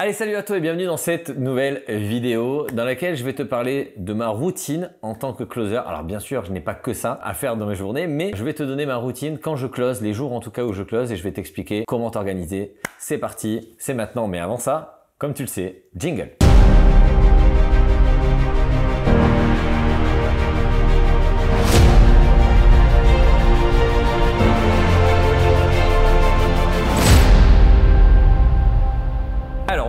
Allez, salut à toi et bienvenue dans cette nouvelle vidéo dans laquelle je vais te parler de ma routine en tant que closer. Alors bien sûr, je n'ai pas que ça à faire dans mes journées, mais je vais te donner ma routine quand je close, les jours en tout cas où je close et je vais t'expliquer comment t'organiser. C'est parti, c'est maintenant, mais avant ça, comme tu le sais, jingle.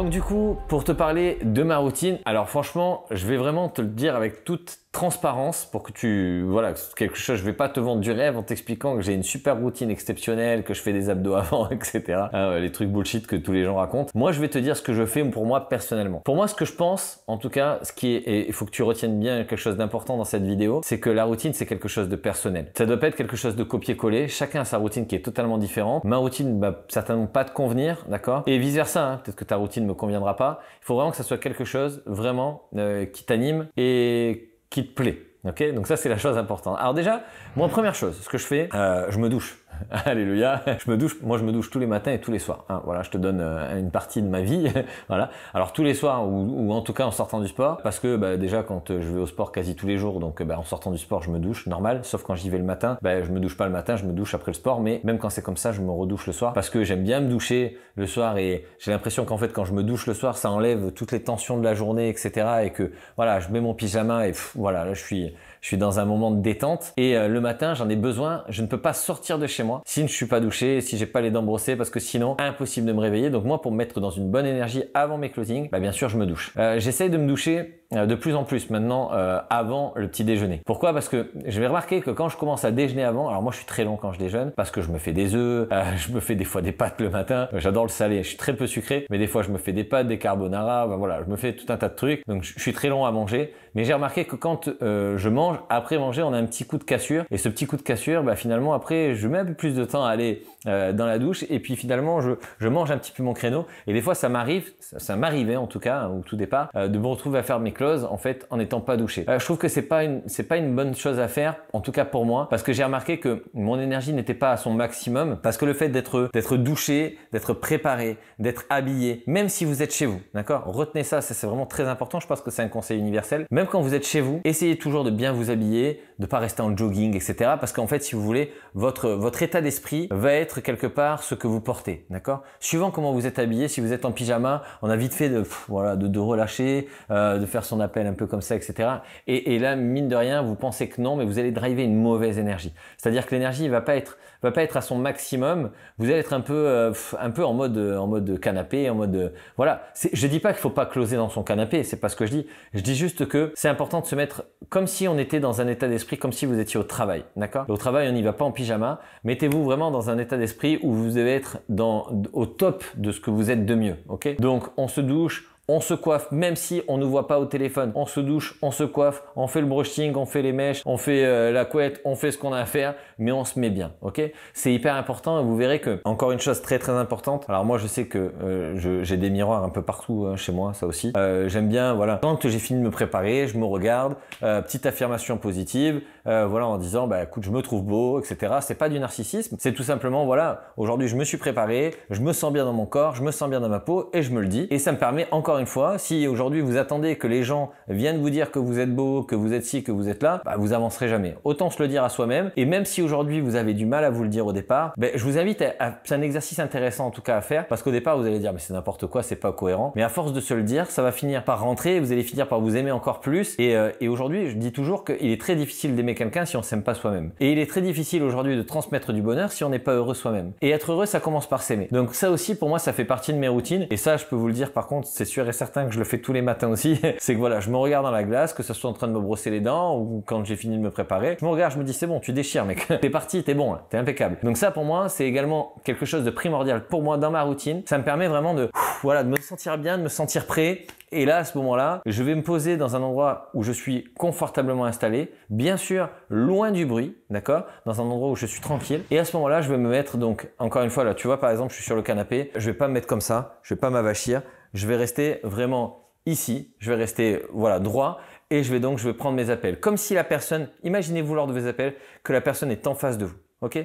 donc du coup, pour te parler de ma routine, alors franchement, je vais vraiment te le dire avec toute transparence pour que tu voilà quelque chose je vais pas te vendre du rêve en t'expliquant que j'ai une super routine exceptionnelle que je fais des abdos avant etc ah les trucs bullshit que tous les gens racontent moi je vais te dire ce que je fais pour moi personnellement pour moi ce que je pense en tout cas ce qui est il faut que tu retiennes bien quelque chose d'important dans cette vidéo c'est que la routine c'est quelque chose de personnel ça doit pas être quelque chose de copier coller chacun a sa routine qui est totalement différente ma routine va bah, certainement pas te convenir d'accord et vice versa hein, peut-être que ta routine me conviendra pas il faut vraiment que ça soit quelque chose vraiment euh, qui t'anime et qui te plaît. Ok, donc ça c'est la chose importante. Alors déjà, moi première chose, ce que je fais, euh, je me douche. Alléluia. Je me douche, moi je me douche tous les matins et tous les soirs. Hein. voilà, je te donne euh, une partie de ma vie. voilà. Alors tous les soirs ou, en tout cas en sortant du sport, parce que bah, déjà quand euh, je vais au sport quasi tous les jours, donc euh, bah, en sortant du sport je me douche normal. Sauf quand j'y vais le matin, bah, je me douche pas le matin, je me douche après le sport. Mais même quand c'est comme ça, je me redouche le soir parce que j'aime bien me doucher le soir et j'ai l'impression qu'en fait quand je me douche le soir, ça enlève toutes les tensions de la journée, etc. Et que voilà, je mets mon pyjama et voilà, là je suis je suis dans un moment de détente et euh, le matin, j'en ai besoin, je ne peux pas sortir de chez moi si je ne suis pas douché, si j'ai pas les dents brossées parce que sinon impossible de me réveiller. Donc moi pour me mettre dans une bonne énergie avant mes closings, bah, bien sûr, je me douche. Euh, j'essaye de me doucher euh, de plus en plus maintenant euh, avant le petit déjeuner. Pourquoi Parce que je vais remarquer que quand je commence à déjeuner avant, alors moi je suis très long quand je déjeune parce que je me fais des œufs, euh, je me fais des fois des pâtes le matin. J'adore le salé, je suis très peu sucré, mais des fois je me fais des pâtes, des carbonara, voilà, je me fais tout un tas de trucs. Donc je suis très long à manger, mais j'ai remarqué que quand je mange, après manger, on a un petit coup de cassure et ce petit coup de cassure, bah, finalement après je mets un peu plus de temps à aller dans la douche et puis finalement je, mange un petit peu mon créneau et des fois ça m'arrive, ça, m'arrivait en tout cas hein, au tout départ, de me retrouver à faire mes en fait en n'étant pas douché. Euh, je trouve que c'est pas une c'est pas une bonne chose à faire, en tout cas pour moi, parce que j'ai remarqué que mon énergie n'était pas à son maximum parce que le fait d'être d'être douché, d'être préparé, d'être habillé, même si vous êtes chez vous, d'accord, retenez ça, ça c'est vraiment très important. Je pense que c'est un conseil universel. Même quand vous êtes chez vous, essayez toujours de bien vous habiller, de pas rester en jogging, etc. Parce qu'en fait, si vous voulez, votre votre état d'esprit va être quelque part ce que vous portez, d'accord. Suivant comment vous êtes habillé, si vous êtes en pyjama, on a vite fait de voilà de, de relâcher, euh, de faire on appelle un peu comme ça, etc. Et, là, mine de rien, vous pensez que non, mais vous allez driver une mauvaise énergie. C'est-à-dire que l'énergie va pas être va pas être à son maximum. Vous allez être un peu euh, un peu en mode euh, en mode canapé, en mode voilà. Je dis pas qu'il faut pas closer dans son canapé, c'est pas ce que je dis. Je dis juste que c'est important de se mettre comme si on était dans un état d'esprit, comme si vous étiez au travail, d'accord Au travail, on n'y va pas en pyjama. Mettez-vous vraiment dans un état d'esprit où vous devez être au top de ce que vous êtes de mieux, ok Donc on se douche, on se coiffe, même si on ne voit pas au téléphone. On se douche, on se coiffe, on fait le brushing, on fait les mèches, on fait euh, la couette, on fait ce qu'on a à faire, mais on se met bien, ok C'est hyper important vous verrez que, encore une chose très très importante, alors moi je sais que euh, j'ai des miroirs un peu partout hein, chez moi, ça aussi. Euh, j'aime bien, voilà, tant que j'ai fini de me préparer, je me regarde, petite affirmation positive, voilà, en disant, bah écoute, je me trouve beau, etc. C'est pas du narcissisme, c'est tout simplement, voilà, aujourd'hui je me suis préparé, je me sens bien dans mon corps, je me sens bien dans ma peau et je me le dis. Et ça me permet encore fois, si aujourd'hui vous attendez que les gens viennent vous dire que vous êtes beau, que vous êtes ci, que vous êtes là, bah vous avancerez jamais. Autant se le dire à soi-même. Et même si aujourd'hui vous avez du mal à vous le dire au départ, bah, je vous invite à, un exercice intéressant en tout cas à faire parce qu'au départ vous allez dire mais c'est n'importe quoi, c'est pas cohérent. Mais à force de se le dire, ça va finir par rentrer. vous allez finir par vous aimer encore plus. Et, euh, et aujourd'hui, je dis toujours qu'il est très difficile d'aimer quelqu'un si on s'aime pas soi-même. Et il est très difficile aujourd'hui de transmettre du bonheur si on n'est pas heureux soi-même. Et être heureux, ça commence par s'aimer. Donc ça aussi pour moi, ça fait partie de mes routines. Et ça, je peux vous le dire par contre, c'est sûr certain que je le fais tous les matins aussi, c'est que voilà, je me regarde dans la glace, que ce soit en train de me brosser les dents ou quand j'ai fini de me préparer, je me regarde, je me dis c'est bon, tu déchires mec, t'es parti, t'es bon, t'es impeccable. Donc ça pour moi, c'est également quelque chose de primordial pour moi dans ma routine. Ça me permet vraiment de, voilà, de me sentir bien, de me sentir prêt et là, à ce moment-là, je vais me poser dans un endroit où je suis confortablement installé, bien sûr, loin du bruit, d'accord Dans un endroit où je suis tranquille. Et à ce moment-là, je vais me mettre donc, encore une fois, là, tu vois, par exemple, je suis sur le canapé, je vais pas me mettre comme ça, je vais pas m'avachir, je vais rester vraiment ici, je vais rester voilà droit et je vais donc je vais prendre mes appels. Comme si la personne, imaginez-vous lors de vos appels que la personne est en face de vous.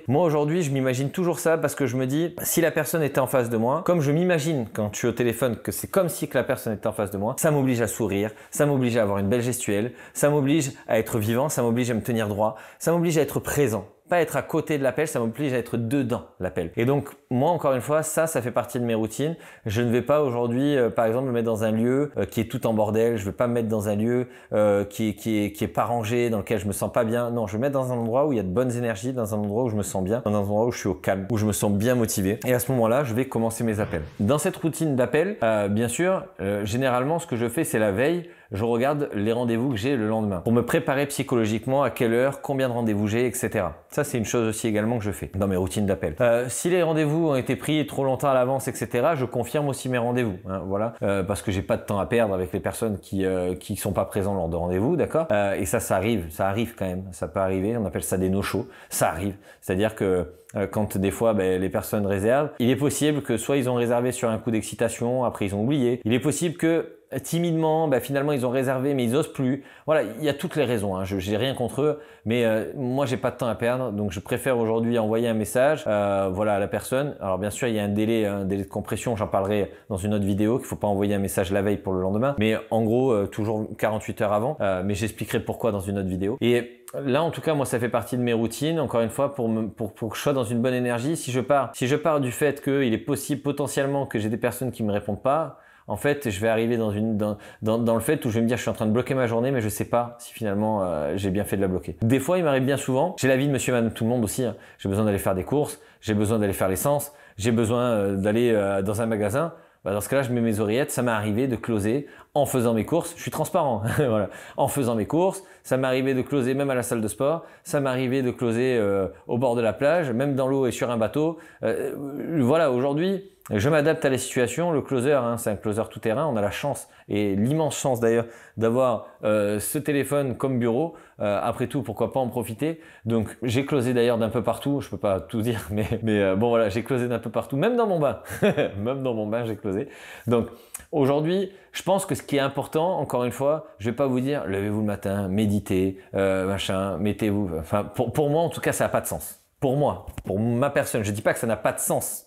moi aujourd'hui, je m'imagine toujours ça parce que je me dis, si la personne était en face de moi, comme je m'imagine quand je suis au téléphone que c'est comme si que la personne était en face de moi, ça m'oblige à sourire, ça m'oblige à avoir une belle gestuelle, ça m'oblige à être vivant, ça m'oblige à me tenir droit, ça m'oblige à être présent pas être à côté de l'appel, ça m'oblige à être dedans l'appel. Et donc moi encore une fois, ça ça fait partie de mes routines. Je ne vais pas aujourd'hui euh, par exemple me mettre dans un lieu euh, qui est tout en bordel, je ne vais pas me mettre dans un lieu euh, qui, qui, est, pas rangé, dans lequel je me sens pas bien. Non, je vais me mettre dans un endroit où il y a de bonnes énergies, dans un endroit où je me sens bien, dans un endroit où je suis au calme, où je me sens bien motivé. Et à ce moment-là, je vais commencer mes appels. Dans cette routine d'appel, bien sûr, généralement ce que je fais c'est la veille je regarde les rendez-vous que j'ai le lendemain pour me préparer psychologiquement à quelle heure, combien de rendez-vous j'ai, etc. Ça, c'est une chose aussi également que je fais dans mes routines d'appel. Euh, si les rendez-vous ont été pris trop longtemps à l'avance, etc., je confirme aussi mes rendez-vous. Hein, voilà, euh, parce que j'ai pas de temps à perdre avec les personnes qui euh, qui sont pas présentes lors de rendez-vous, d'accord euh, Et ça, ça arrive, ça arrive quand même, ça peut arriver. On appelle ça des no-shows. Ça arrive, c'est-à-dire que quand des fois ben, les personnes réservent, il est possible que soit ils ont réservé sur un coup d'excitation, après ils ont oublié. Il est possible que timidement, bah, finalement ils ont réservé mais ils osent plus. Voilà, il y a toutes les raisons, hein. je n'ai rien contre eux, mais euh, moi j'ai pas de temps à perdre, donc je préfère aujourd'hui envoyer un message euh, voilà, à la personne. Alors bien sûr il y a un délai, un délai de compression, j'en parlerai dans une autre vidéo, qu'il faut pas envoyer un message la veille pour le lendemain, mais en gros euh, toujours 48 heures avant, euh, mais j'expliquerai pourquoi dans une autre vidéo. Et là en tout cas moi ça fait partie de mes routines encore une fois pour, me, pour, pour, que je sois dans une bonne énergie si je pars si je pars du fait qu'il est possible potentiellement que j'ai des personnes qui me répondent pas en fait, je vais arriver dans, une, dans, le fait où je vais me dire, je suis en train de bloquer ma journée, mais je ne sais pas si finalement euh, j'ai bien fait de la bloquer. Des fois, il m'arrive bien souvent, j'ai la vie de monsieur et tout le monde aussi, hein. j'ai besoin d'aller faire des courses, j'ai besoin d'aller faire l'essence, j'ai besoin euh, d'aller euh, dans un magasin. Bah, dans ce cas-là, je mets mes oreillettes. Ça m'est arrivé de closer en faisant mes courses. Je suis transparent. En faisant mes courses, ça m'est arrivé de closer même à la salle de sport. Ça m'est arrivé de closer au bord de la plage, même dans l'eau et sur un bateau. voilà, aujourd'hui, je m'adapte à la situation. Le closer, hein, c'est un closer tout terrain. On a la chance et l'immense chance d'ailleurs d'avoir euh, ce téléphone comme bureau. Euh, après tout, pourquoi pas en profiter Donc j'ai closé d'ailleurs d'un peu partout. Je ne peux pas tout dire, mais, euh, bon voilà, j'ai closé d'un peu partout, même dans mon bain, même dans mon bain j'ai closé. Donc aujourd'hui, je pense que ce qui est important, encore une fois, je vais pas vous dire levez-vous le matin, méditez, machin, mettez-vous. Enfin pour, pour moi en tout cas, ça n'a pas de sens. Pour moi, pour ma personne, je dis pas que ça n'a pas de sens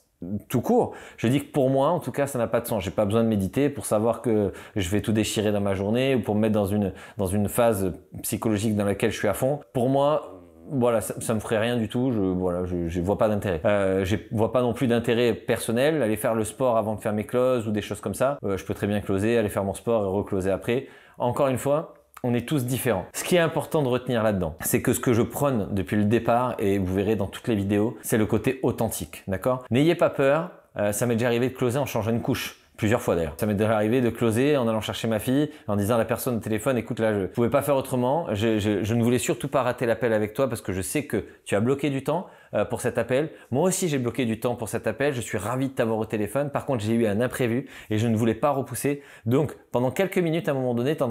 tout court. Je dis que pour moi, en tout cas, ça n'a pas de sens. J'ai pas besoin de méditer pour savoir que je vais tout déchirer dans ma journée ou pour me mettre dans une, phase psychologique dans laquelle je suis à fond. Pour moi, voilà, ça, me ferait rien du tout. Je ne vois pas d'intérêt. Euh, je vois pas non plus d'intérêt personnel. Aller faire le sport avant de faire mes closes ou des choses comme ça. Euh, je peux très bien closer, aller faire mon sport et recloser après. Encore une fois, on est tous différents. Ce qui est important de retenir là-dedans, c'est que ce que je prône depuis le départ, et vous verrez dans toutes les vidéos, c'est le côté authentique, d'accord N'ayez pas peur, euh, ça m'est déjà arrivé de closer en changeant une couche. Plusieurs fois d'ailleurs. Ça m'est déjà arrivé de closer en allant chercher ma fille, en disant à la personne au téléphone, écoute là, je ne pouvais pas faire autrement, je, ne voulais surtout pas rater l'appel avec toi parce que je sais que tu as bloqué du temps euh, pour cet appel. Moi aussi j'ai bloqué du temps pour cet appel, je suis ravi de t'avoir au téléphone, par contre j'ai eu un imprévu et je ne voulais pas repousser. Donc pendant quelques minutes à un moment donné, tu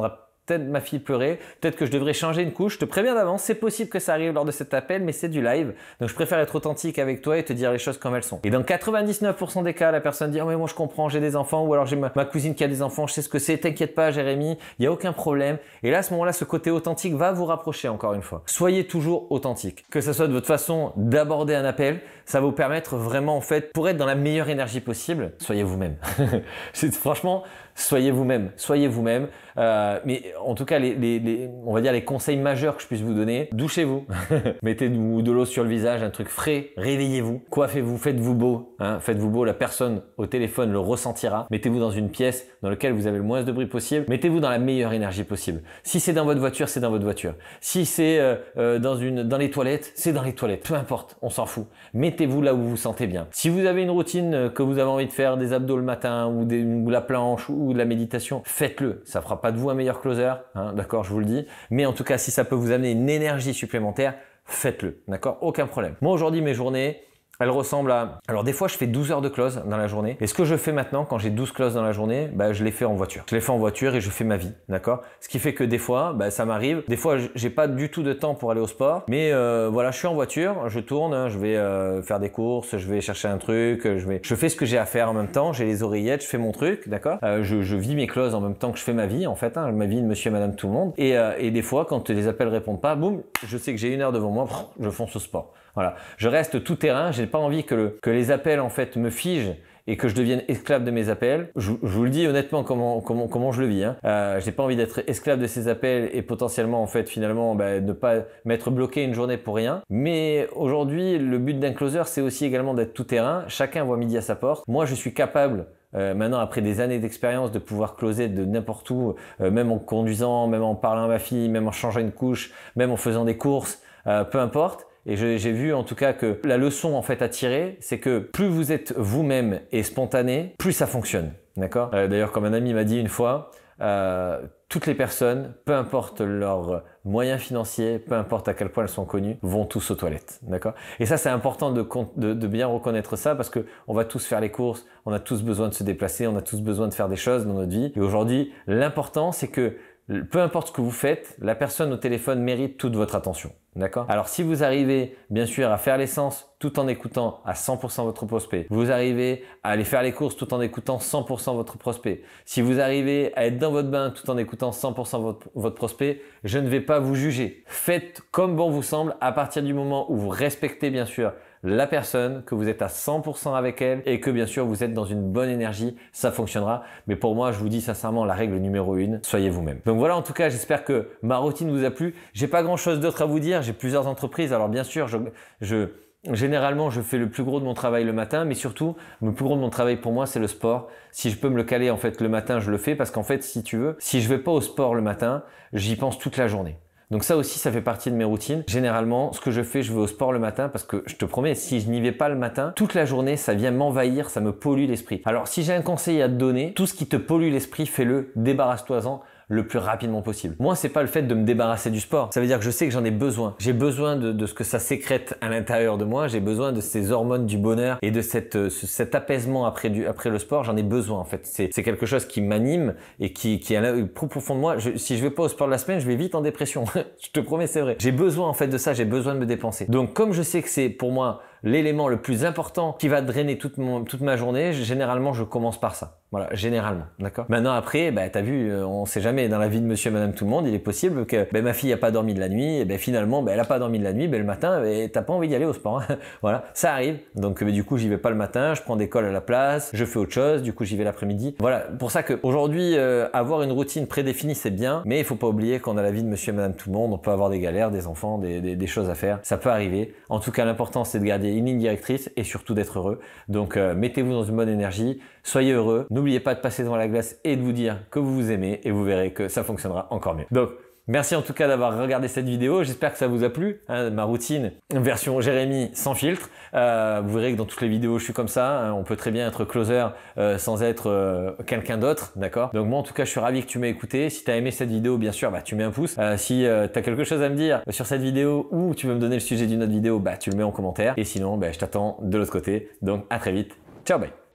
peut-être ma fille pleurait, peut-être que je devrais changer une couche. Je te préviens d'avance, c'est possible que ça arrive lors de cet appel, mais c'est du live. Donc je préfère être authentique avec toi et te dire les choses comme elles sont. Et dans 99% des cas, la personne dit oh mais moi je comprends, j'ai des enfants ou alors j'ai ma, cousine qui a des enfants, je sais ce que c'est, t'inquiète pas Jérémy, il n'y a aucun problème. Et là à ce moment-là, ce côté authentique va vous rapprocher encore une fois. Soyez toujours authentique. Que ce soit de votre façon d'aborder un appel, ça va vous permettre vraiment en fait pour être dans la meilleure énergie possible, soyez vous-même. C'est franchement soyez vous-même, soyez vous-même. Euh, mais en tout cas, on va dire les conseils majeurs que je puisse vous donner, douchez-vous, mettez de, l'eau sur le visage, un truc frais, réveillez-vous, coiffez-vous, faites-vous beau, hein. faites-vous beau, la personne au téléphone le ressentira, mettez-vous dans une pièce dans laquelle vous avez le moins de bruit possible, mettez-vous dans la meilleure énergie possible. Si c'est dans votre voiture, c'est dans votre voiture. Si c'est euh, euh, dans, dans les toilettes, c'est dans les toilettes, peu importe, on s'en fout. Mettez-vous là où vous vous sentez bien. Si vous avez une routine que vous avez envie de faire, des abdos le matin ou, ou la planche ou de la méditation, faites-le. Ça fera pas de vous un meilleur closer, hein, d'accord, je vous le dis. Mais en tout cas, si ça peut vous amener une énergie supplémentaire, faites-le, d'accord Aucun problème. Moi aujourd'hui, mes journées, elle ressemble à... Alors des fois, je fais 12 heures de close dans la journée. Et ce que je fais maintenant, quand j'ai 12 close dans la journée, bah, je les fais en voiture. Je les fais en voiture et je fais ma vie, d'accord Ce qui fait que des fois, bah, ça m'arrive. Des fois, j'ai pas du tout de temps pour aller au sport. Mais euh, voilà, je suis en voiture, je tourne, hein, je vais euh, faire des courses, je vais chercher un truc, je, fais ce que j'ai à faire en même temps. J'ai les oreillettes, je fais mon truc, d'accord euh, je, vis mes close en même temps que je fais ma vie, en fait. Hein, ma vie de monsieur et madame tout le monde. Et, des fois, quand les appels répondent pas, boum, je sais que j'ai une heure devant moi, je fonce au sport. Voilà. Je reste tout terrain, j'ai pas envie que, les appels en fait me figent et que je devienne esclave de mes appels. Je, vous le dis honnêtement comment, je le vis. Hein. Euh, j'ai pas envie d'être esclave de ces appels et potentiellement en fait finalement bah, ne pas m'être bloqué une journée pour rien. Mais aujourd'hui le but d'un closer c'est aussi également d'être tout terrain. Chacun voit midi à sa porte. Moi je suis capable euh, maintenant, après des années d'expérience, de pouvoir closer de n'importe où, euh, même en conduisant, même en parlant à ma fille, même en changeant une couche, même en faisant des courses, euh, peu importe, et j'ai vu en tout cas que la leçon en fait à tirer, c'est que plus vous êtes vous-même et spontané, plus ça fonctionne. D'accord euh, D'ailleurs, comme un ami m'a dit une fois, euh, toutes les personnes, peu importe leurs moyens financiers, peu importe à quel point elles sont connues, vont tous aux toilettes. Et ça, c'est important de, bien reconnaître ça parce qu'on va tous faire les courses, on a tous besoin de se déplacer, on a tous besoin de faire des choses dans notre vie. Et aujourd'hui, l'important, c'est que peu importe ce que vous faites, la personne au téléphone mérite toute votre attention. D'accord Alors si vous arrivez bien sûr à faire l'essence tout en écoutant à 100% votre prospect, vous arrivez à aller faire les courses tout en écoutant 100% votre prospect, si vous arrivez à être dans votre bain tout en écoutant 100% votre, prospect, je ne vais pas vous juger. Faites comme bon vous semble à partir du moment où vous respectez bien sûr la personne, que vous êtes à 100% avec elle et que bien sûr vous êtes dans une bonne énergie, ça fonctionnera. Mais pour moi, je vous dis sincèrement la règle numéro une, soyez vous-même. Donc voilà, en tout cas, j'espère que ma routine vous a plu. n'ai pas grand chose d'autre à vous dire j'ai plusieurs entreprises. Alors bien sûr, je, généralement, je fais le plus gros de mon travail le matin, mais surtout, le plus gros de mon travail pour moi, c'est le sport. Si je peux me le caler en fait le matin, je le fais parce qu'en fait, si tu veux, si je vais pas au sport le matin, j'y pense toute la journée. Donc ça aussi, ça fait partie de mes routines. Généralement, ce que je fais, je vais au sport le matin parce que je te promets, si je n'y vais pas le matin, toute la journée, ça vient m'envahir, ça me pollue l'esprit. Alors si j'ai un conseil à te donner, tout ce qui te pollue l'esprit, fais-le, débarrasse-toi-en le plus rapidement possible. Moi, c'est pas le fait de me débarrasser du sport. Ça veut dire que je sais que j'en ai besoin. J'ai besoin de, ce que ça sécrète à l'intérieur de moi. J'ai besoin de ces hormones du bonheur et de cette, euh, cet apaisement après, du, après le sport. J'en ai besoin, en fait. C'est quelque chose qui m'anime et qui, qui est là, profond de moi. si je vais pas au sport de la semaine, je vais vite en dépression. je te promets, c'est vrai. J'ai besoin, en fait, de ça. J'ai besoin de me dépenser. Donc, comme je sais que c'est pour moi l'élément le plus important qui va drainer toute, toute ma journée, généralement, je commence par ça. Voilà, généralement, d'accord Maintenant, après, bah, tu as vu, euh, on sait jamais, dans la vie de monsieur et madame tout le monde, il est possible que bah, ma fille n'a pas dormi de la nuit, et bah, finalement, elle n'a pas dormi de la nuit, le matin, t'as pas envie d'y aller au sport. Hein. voilà, ça arrive. Donc, du coup, j'y vais pas le matin, je prends des cols à la place, je fais autre chose, du coup, j'y vais l'après-midi. Voilà, pour ça qu'aujourd'hui, euh, avoir une routine prédéfinie, c'est bien, mais il faut pas oublier qu'on a la vie de monsieur et madame tout le monde, on peut avoir des galères, des enfants, des, choses à faire, ça peut arriver. En tout cas, l'important, c'est de garder une ligne directrice et surtout d'être heureux. Donc, euh, mettez-vous dans une bonne énergie, soyez heureux. N'oubliez pas de passer devant la glace et de vous dire que vous vous aimez et vous verrez que ça fonctionnera encore mieux. Donc, merci en tout cas d'avoir regardé cette vidéo. J'espère que ça vous a plu. Hein, ma routine version Jérémy sans filtre. Euh, vous verrez que dans toutes les vidéos, je suis comme ça. Hein. on peut très bien être closer euh, sans être euh, quelqu'un d'autre, d'accord Donc moi, en tout cas, je suis ravi que tu m'aies écouté. Si tu as aimé cette vidéo, bien sûr, bah, tu mets un pouce. si tu as quelque chose à me dire sur cette vidéo ou tu veux me donner le sujet d'une autre vidéo, bah, tu le mets en commentaire. Et sinon, bah, je t'attends de l'autre côté. Donc, à très vite. Ciao, bye